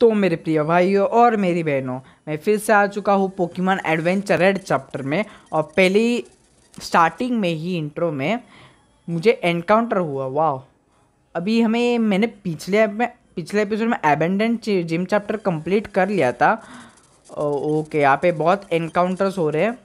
तो मेरे प्रिय भाइयों और मेरी बहनों मैं फिर से आ चुका हूँ पोकीमान एडवेंचर रेड चैप्टर में और पहली स्टार्टिंग में ही इंट्रो में मुझे एनकाउंटर हुआ वाह अभी हमें मैंने पिछले में पिछले एपिसोड में एबेंडेंट जिम चैप्टर कंप्लीट कर लिया था ओके यहाँ पे बहुत एनकाउंटर्स हो रहे हैं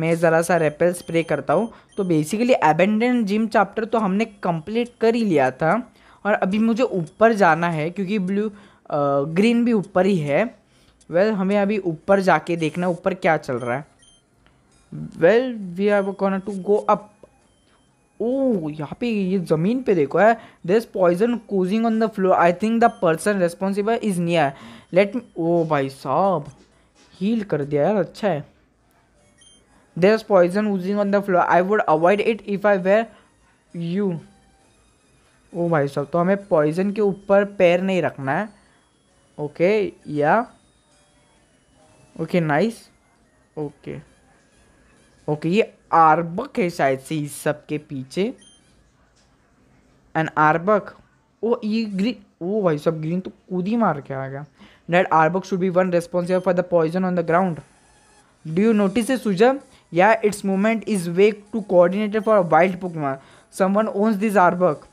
मैं ज़रा सा रेपेल स्प्रे करता हूँ तो बेसिकली एबेंडेंट जिम चैप्टर तो हमने कंप्लीट कर ही लिया था और अभी मुझे ऊपर जाना है क्योंकि ब्लू ग्रीन भी ऊपर ही है वेल well, हमें अभी ऊपर जाके देखना ऊपर क्या चल रहा है well we are gone to go up ओ यहाँ पे ये ज़मीन पे देखो है there is poison oozing on the floor I think the person responsible is near late ओ भाई साहब हील कर दिया यार अच्छा है there is poison oozing on the floor I would avoid it if I were you ओ भाई साहब तो हमें पॉइजन के ऊपर पैर नहीं रखना है Okay, yeah. Okay, nice. Okay. Okay okay, ये आरबक है शायद से इस सब के पीछे एंड आरबक ओ ये ग्रीन ओ भाई सब ग्रीन तो कूद ही मार के आ गया that Arbok should be one responsible for the poison on the ground do you notice a sudden या its movement is weak to coordinated for wild some one owns this Arbok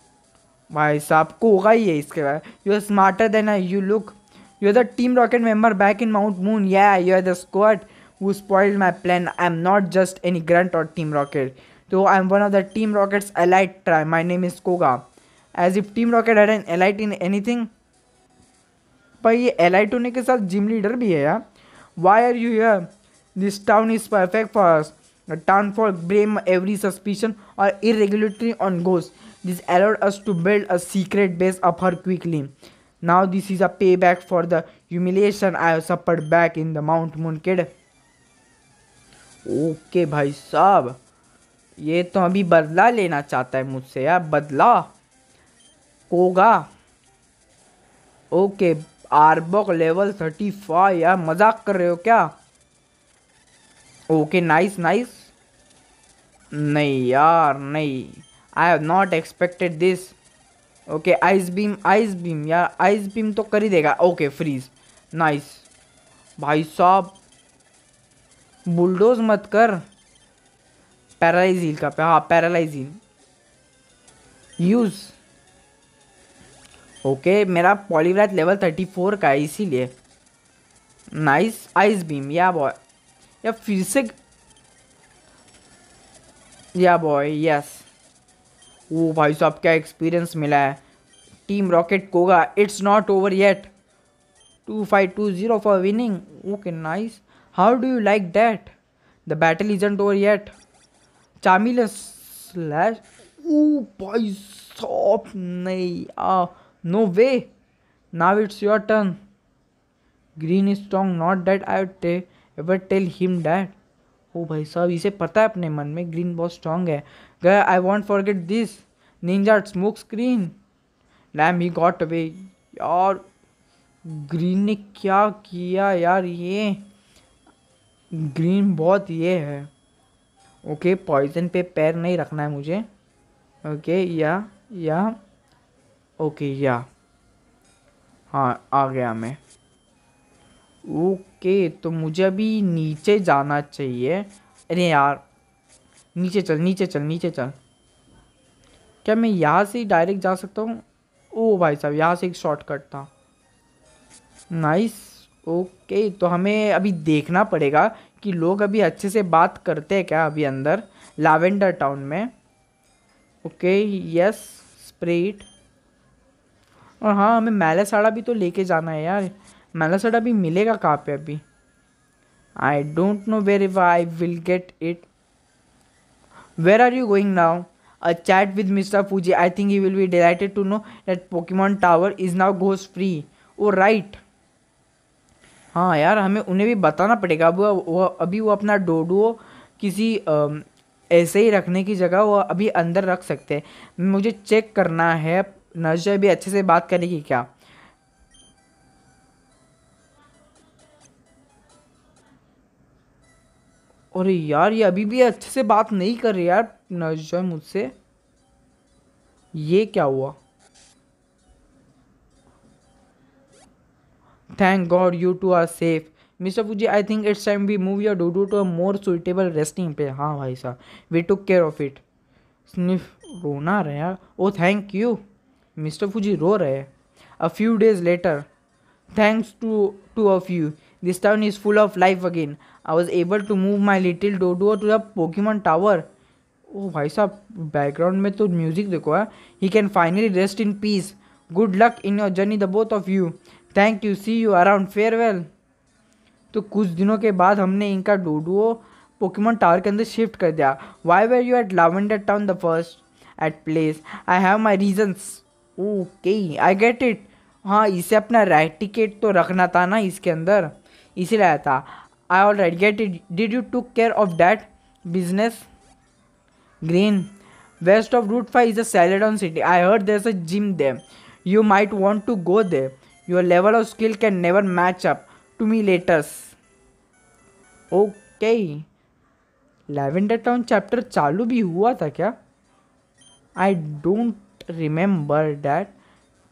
भाई साहब को होगा ही है इसके बाद you are smarter than I you look You're the Team Rocket member back in Mount Moon. Yeah, you're the squad who spoiled my plan. I'm not just any grunt or Team Rocket. Though I'm one of the Team Rocket's allied tribe. My name is Koga. As if Team Rocket had an allied in anything. पर ये elite होने के साथ leader. Leader भी yeah. Why are you here? This town is perfect for. For town for blame every suspicion or irregularity on ghosts. This allowed us to build a secret base up her quickly. Now this is a payback for the humiliation I have suffered back in the Mount Moonkid. Okay भाई साहब ये तो अभी बदला लेना चाहता है मुझसे यार बदला कोगा okay Arbok level thirty five यार मजाक कर रहे हो क्या ओके नाइस नाइस नहीं यार नहीं I have not expected this okay ice beam ice beam यार आइस बीम तो कर ही देगा ओके फ्रीज नाइस भाई साहब बुलडोज मत कर पैरालाइज हील का हाँ पैरालाइज हील यूज़ ओके मेरा पॉलीवैट लेवल थर्टी फोर का है इसीलिए नाइस आइस बीम या बॉय या फिर से या बॉय यस वो भाई साहब क्या एक्सपीरियंस मिला है Team Rocket Koga it's not over yet two five two zero for winning okay nice how do you like that the battle isn't over yet चामिल स्लैश ओ भाई साहब नहीं आ no way now it's your turn Green is strong not that I'd ever tell him that ओ भाई साहब इसे पता है अपने मन में ग्रीन बहुत स्ट्रांग है Girl, I won't forget this Ninja smoke screen लैम ही गॉट अवे यार ग्रीन ने क्या किया यार ये ग्रीन बहुत ये है ओके पॉइजन पे पैर नहीं रखना है मुझे ओके या या ओके या हाँ आ गया मैं ओके तो मुझे अभी नीचे जाना चाहिए अरे यार नीचे चल नीचे चल नीचे चल क्या मैं यहाँ से ही डायरेक्ट जा सकता हूँ ओ भाई साहब यहाँ से एक शॉर्टकट था नाइस ओके तो हमें अभी देखना पड़ेगा कि लोग अभी अच्छे से बात करते हैं क्या अभी अंदर लावेंडर टाउन में ओके यस स्प्रेट और हाँ हमें मैलासाड़ा भी तो लेके जाना है यार मैलासाड़ा भी मिलेगा कहाँ पे अभी I don't know where if I will get it Where are you going now? A chat with Mr. Fuji. I think he will be delighted to know that Pokemon Tower is now ghost free. Oh right. हाँ यार हमें उन्हें भी बताना पड़ेगा अब वो अभी वो अपना डोडो किसी ऐसे ही रखने की जगह वो अभी अंदर रख सकते हैं मुझे चेक करना है नर्सरी भी अच्छे से बात करेगी क्या अरे यार ये अभी भी अच्छे से बात नहीं कर रही यार नर्स मुझसे ये क्या हुआ thank God you two are safe Mister Fuji I think it's time we move your डूडू to a more suitable resting पे हाँ भाई साहब we took care of it sniff रोना रहे यार ओ थैंक यू मिस्टर फूजी रो रहे a few days later thanks to two of you This town is full of life again. I was able to move my little dodo to the Pokemon Tower. ओ oh, भाई साहब background में तो music देखो है he can finally rest in peace good luck in your journey the both of you thank you see you around farewell तो कुछ दिनों के बाद हमने इनका डोडुओ पोकेमोन टावर के अंदर शिफ्ट कर दिया why were you at Lavender Town the first at place I have my reasons okay I get it हाँ इसे अपना रेटिकेट तो रखना था ना इसके अंदर इसी लाया था I already get it did you took care of that business Green west of route five is a salad on city I heard there a gym they you might want to go they your level of skill can never match up to me laters okay Lavender Town chapter चालू भी हुआ था क्या आई don't remember that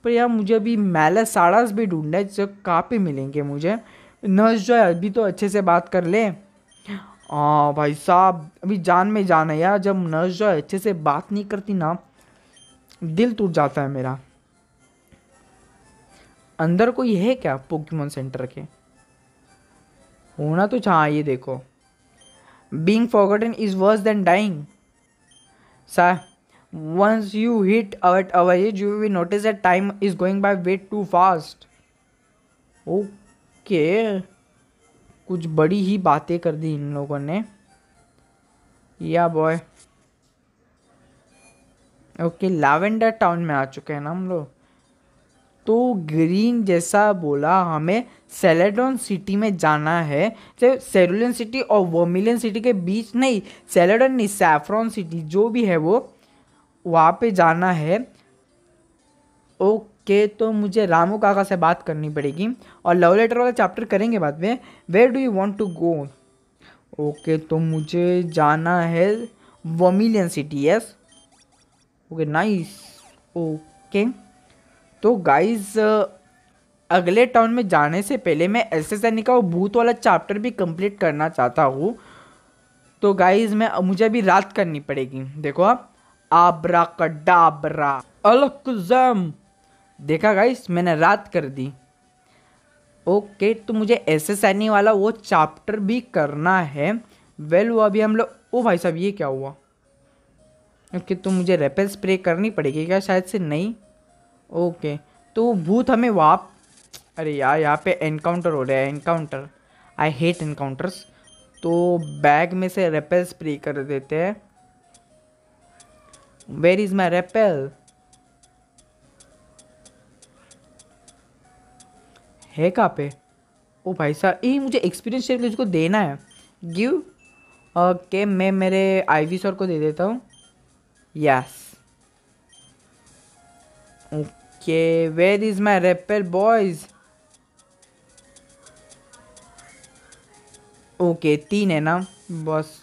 पर यार मुझे अभी malleus साड़ास भी ढूंढना है जो कहाँ मिलेंगे मुझे नर्स जो है अभी तो अच्छे से बात कर ले आ, हाँ भाई साहब अभी जान में जान है यार जब नर्स जो है अच्छे से बात नहीं करती ना दिल टूट जाता है मेरा अंदर कोई है क्या पोकेमोन सेंटर के होना तो ये देखो being forgotten is worse than dying sir once you hit at our age you will notice that time is going by way too fast oh, के कुछ बड़ी ही बातें कर दी इन लोगों ने या बॉय ओके लावेंडर टाउन में आ चुके हैं ना हम लोग तो ग्रीन जैसा बोला हमें सेलेडोन सिटी में जाना है जब सेरुलियन सिटी और वर्मिलियन सिटी के बीच नहीं सेलेडोन नहीं सैफ्रॉन सिटी जो भी है वो वहाँ पे जाना है ओके के तो मुझे रामू काका से बात करनी पड़ेगी और लव लेटर वाला चैप्टर करेंगे बाद में where do you want to go okay तो मुझे जाना है Vermilion City yes okay nice okay तो गाइज अगले टाउन में जाने से पहले मैं एस एस एन का वो भूत वाला चैप्टर भी कंप्लीट करना चाहता हूँ तो गाइज मैं मुझे अभी रात करनी पड़ेगी देखो आप आबरा कडाबरा अलकजम देखा गाइस मैंने रात कर दी ओके तो मुझे एस एस वाला वो चैप्टर भी करना है वेल वो अभी हम लोग ओ भाई साहब ये क्या हुआ ओके तो मुझे रेपल स्प्रे करनी पड़ेगी क्या शायद से नहीं ओके तो भूत हमें वाप अरे यार यहाँ पे एनकाउंटर हो रहा है एनकाउंटर आई हेट एनकाउंटर्स तो बैग में से रेपेल स्प्रे कर देते हैं वेर इज़ माई रेपेल है कहाँ पे ओ भाई साहब ये मुझे एक्सपीरियंस शेयर को देना है गिव ओके मैं मेरे आईवी सर को दे देता हूँ yes okay where is my repel boys okay तीन है ना बस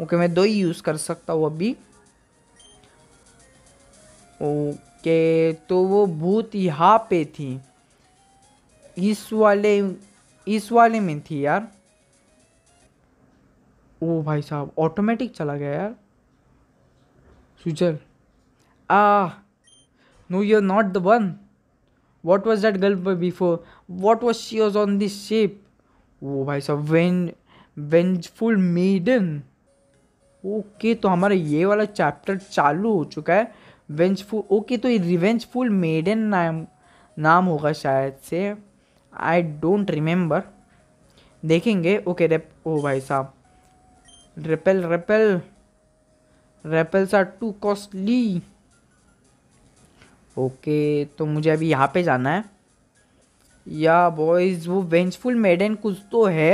ओके okay, मैं दो ही यूज़ कर सकता हूँ अभी ओके okay, तो वो भूत यहाँ पे थी इस वाले इस वाले में थी यार ओ भाई साहब ऑटोमेटिक चला गया यार स्विचर आ no you are not the one what was that girl before what was she was on this ship वो भाई साहब वेन वेंजफुल मेडन ओके तो हमारा ये वाला चैप्टर चालू हो चुका है वेंजफुल ओके तो ये रिवेंजफुल मेडन नाम नाम होगा शायद से आई डोंट रिमेम्बर देखेंगे ओके रेप ओ भाई साहब repel repel repels are too costly okay तो मुझे अभी यहाँ पे जाना है या बॉयज़ वो वेंचफुल मेडन कुछ तो है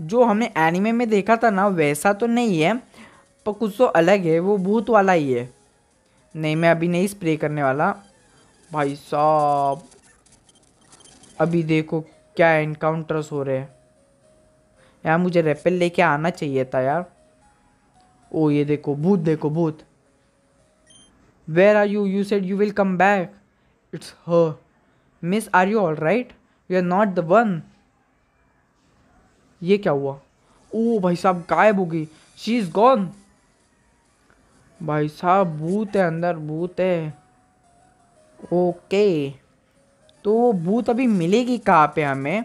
जो हमने एनिमे में देखा था ना वैसा तो नहीं है पर कुछ तो अलग है वो भूत वाला ही है नहीं मैं अभी नहीं स्प्रे करने वाला भाई साहब अभी देखो क्या इनकाउंटर्स हो रहे हैं यार मुझे रेपेल लेके आना चाहिए था यार ओ ये देखो भूत देखो भूत where are you you said you will come back it's uh miss are you all right you are not the one ये क्या हुआ ओ भाई साहब गायब हो गई शी इज़ गॉन भाई साहब भूत है अंदर भूत है ओके okay. तो बूथ अभी मिलेगी कहाँ पे हमें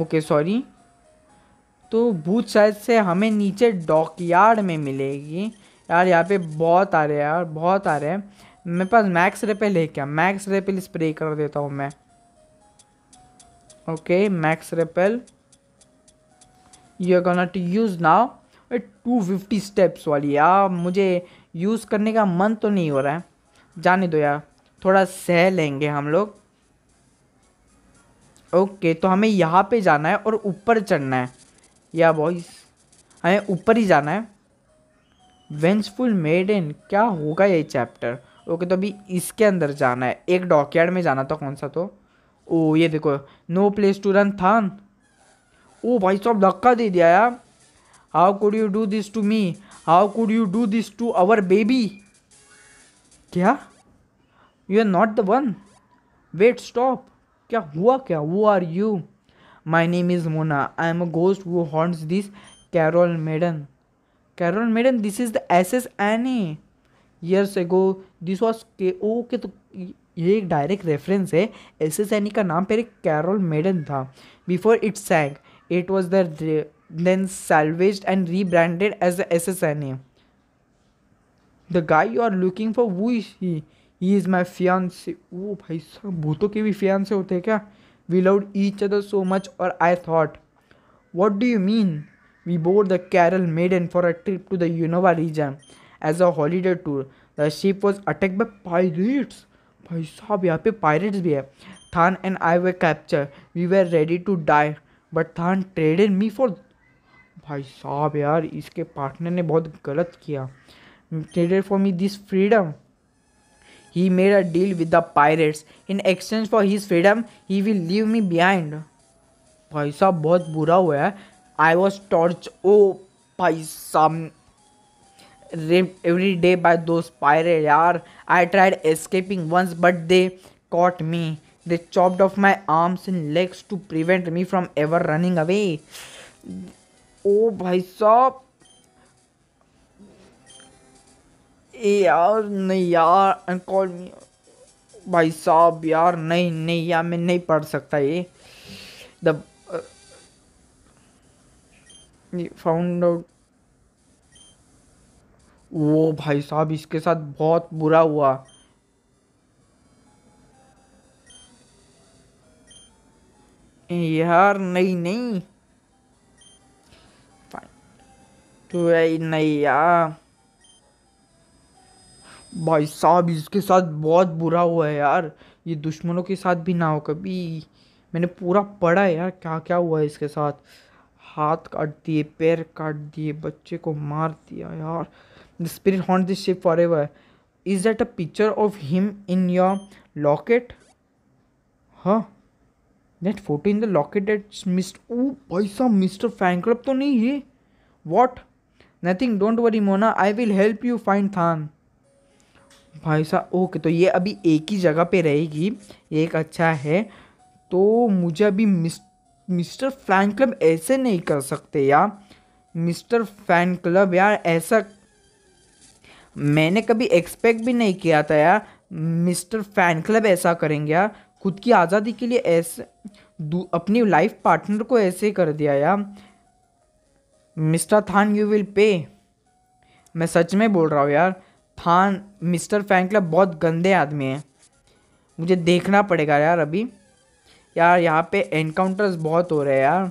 ओके सॉरी तो बूथ शायद से हमें नीचे डॉकयार्ड में मिलेगी यार यहाँ पे बहुत आ रहे हैं यार बहुत आ रहे हैं मेरे पास मैक्स रेपल है क्या मैक्स रेपल स्प्रे कर देता हूँ मैं okay max repel you are gonna use now two fifty steps वाली यार मुझे यूज़ करने का मन तो नहीं हो रहा है जाने दो यार थोड़ा सह लेंगे हम लोग ओके तो हमें यहाँ पे जाना है और ऊपर चढ़ना है या बॉइस हमें ऊपर ही जाना है वेंचफुल इन क्या होगा ये चैप्टर ओके तो अभी इसके अंदर जाना है एक डॉकयार्ड में जाना था कौन सा तो ओ ये देखो no place to run then ओ भाई साहब धक्का दे दिया यार how could you do this to me how could you do this to our baby क्या you are not the one wait stop क्या हुआ क्या who are you my name is Mona I am a ghost who haunts this Carol Maiden Carol Maiden this is the S S Anne ago this was के okay तो ये एक direct reference है S S Anne का नाम पहले Carol Maiden था before it sank it was the then salvaged as the S S Anne the guy you are looking for is he he is my fiance वो भाई साहब भूतों के भी फियन से होते हैं क्या we love each other so much और I thought what do you mean we bore the Carol Maiden for a trip to the Unova region as a holiday tour the ship was attack by pirates भाई साहब यहाँ पे pirates भी है then and I were capture we were ready to die but then traded me for भाई साहब यार इसके पार्टनर ने बहुत गलत किया traded for me this freedom he made a deal with the pirates. In exchange for his freedom, he will leave me behind. भाई साहब बहुत बुरा हुआ है आई वॉज टॉर्च ओ भाई साहब raped every day by those pirates yaar i tried escaping once but they caught me they chopped off my arms and legs to prevent me from ever running away ओ भाई साहब ए यार नहीं यार uncalled मी भाई साहब यार नहीं नहीं यार मैं नहीं पढ़ सकता ये द फाउंड आउट वो भाई साहब इसके साथ बहुत बुरा हुआ यार नहीं नहीं तो नहीं यार भाई साहब इसके साथ बहुत बुरा हुआ है यार ये दुश्मनों के साथ भी ना हो कभी मैंने पूरा पढ़ा है यार क्या क्या हुआ है इसके साथ हाथ काट दिए पैर काट दिए बच्चे को मार दिया यार the spirit haunt this ship for ever is that a picture of him in your locket हाँ that photo in the locket that मिस्ट ओ भाई साहब मिस्टर फैन क्लब तो नहीं है what nothing don't worry Mona I will help you find then भाई साहब ओके तो ये अभी एक ही जगह पे रहेगी एक अच्छा है तो मुझे अभी मिस मिस्टर फैन क्लब ऐसे नहीं कर सकते यार मिस्टर फैन क्लब यार ऐसा मैंने कभी एक्सपेक्ट भी नहीं किया था यार मिस्टर फैन क्लब ऐसा करेंगे यार खुद की आज़ादी के लिए ऐसे अपनी लाइफ पार्टनर को ऐसे कर दिया यार mister than you will pay मैं सच में बोल रहा हूँ यार हाँ मिस्टर क्लब बहुत गंदे आदमी हैं मुझे देखना पड़ेगा यार अभी यार यहाँ पे एनकाउंटर्स बहुत हो रहे हैं यार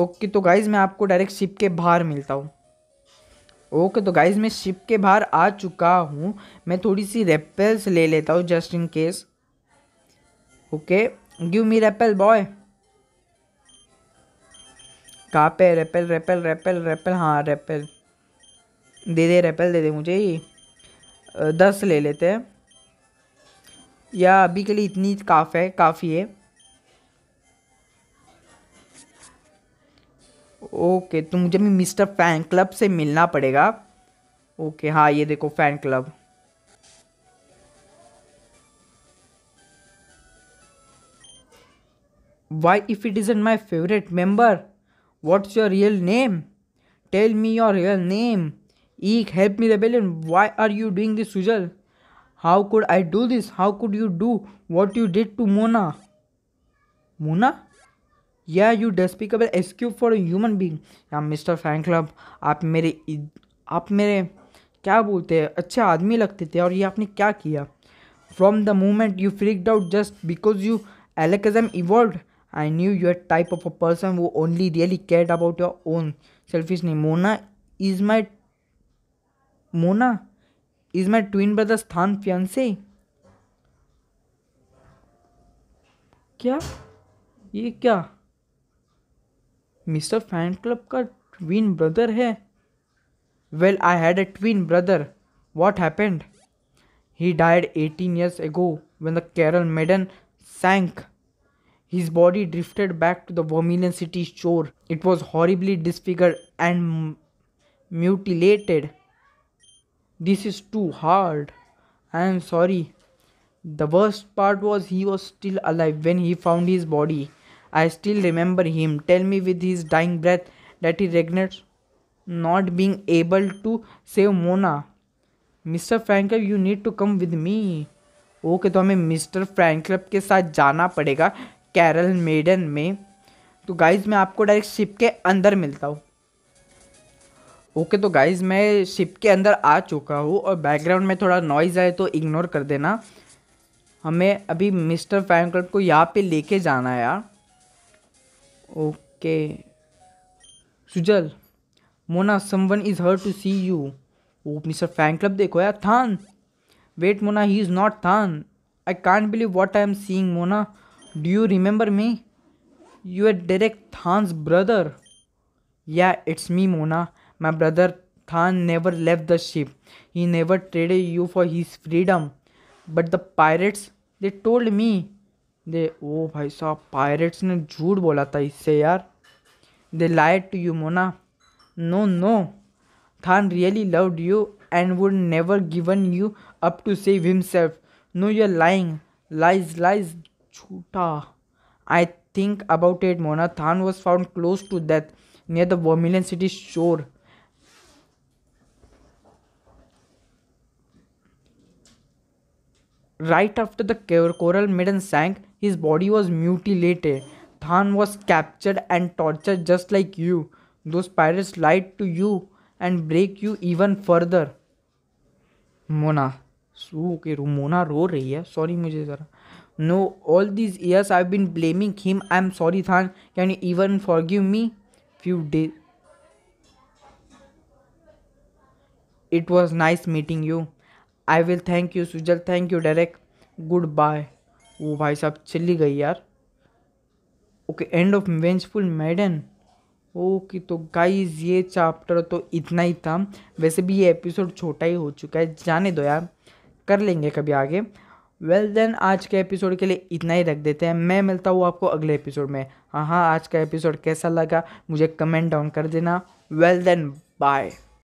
ओके तो गाइज मैं आपको डायरेक्ट शिप के बाहर मिलता हूँ ओके तो गाइज मैं शिप के बाहर आ चुका हूँ मैं थोड़ी सी रेपल्स ले लेता हूँ just in case okay give me repel boy कहाँ पे रेपल रेपल रेपल रेपल हाँ रेपल दे दे रेपल दे दे मुझे ये दस ले लेते हैं या अभी के लिए इतनी काफ़ है काफ़ी है ओके तो मुझे भी मिस्टर फैन क्लब से मिलना पड़ेगा ओके हाँ ये देखो Fan Club why if it isn't my favourite member what's your real name tell me your real name eek help me rebellion why are you doing this सुजल how could I do this how could you do what you did to Mona Mona या you despicable excuse for human being या Mister fan Club आप मेरे आप मेरे क्या बोलते हैं अच्छे आदमी लगते थे और ये आपने क्या किया from the moment you freaked out just because you Alakazam evolve I knew your type of a person who only really care about your own selfish नहीं Mona is my Mona is my twin brother स्थान से क्या ये क्या Mister fan Club का twin brother है well I had a twin brother what happened he died eighteen years ago when the Carol Maiden sank his body drifted back to the vermilion city shore. It was horribly disfigured and mutilated this is too hard I am sorry the worst part was he was still alive when he found his body I still remember him tell me with his dying breath that he regret not being able to save Mona mister Frankle you need to come with me okay तो हमें mister फ्रैंकलब के साथ जाना पड़ेगा Carol maiden में तो guys मैं आपको डायरेक्ट शिप के अंदर मिलता हूँ ओके okay, तो गाइज मैं शिप के अंदर आ चुका हूँ और बैकग्राउंड में थोड़ा नॉइज़ आए तो इग्नोर कर देना हमें अभी मिस्टर फैंकल को यहाँ पे लेके जाना है यार okay Sujal Mona someone is here to see you वो मिस्टर फैन क्लब देखो यार Than wait Mona he is not Than I can't believe what I am seeing Mona do you remember me you are direct Than's brother yeah it's me Mona My brother Than never left the ship. He never traded you for his freedom. But the pirates, they told me. They oh oh, भाई साहब pirates ने झूठ बोला था इससे यार lied to you, Mona. No, no. Than really loved you and would never given you up to save himself. No, you're lying. lies lies chuta i think about it mona than was found close to death near the vermilion city shore Right after the coral maiden sank, his body was mutilated. Than was captured and tortured just like you. Those pirates lied to you and break you even further. Mona. Okay, Mona ro rahi hai. Sorry mujhe zara. No, all these years I've been blaming him. I'm sorry Than. Can you even forgive me? Few days. It was nice meeting you. I will thank you Sujal thank you direct good bye वो भाई साहब चली गई यार okay end of vengeful maiden okay तो guys ये chapter तो इतना ही था वैसे भी ये एपिसोड छोटा ही हो चुका है जाने दो यार कर लेंगे कभी आगे वेल well देन आज के एपिसोड के लिए इतना ही रख देते हैं मैं मिलता हूँ आपको अगले एपिसोड में हाँ हाँ आज का एपिसोड कैसा लगा मुझे कमेंट डाउन कर देना वेल देन बाय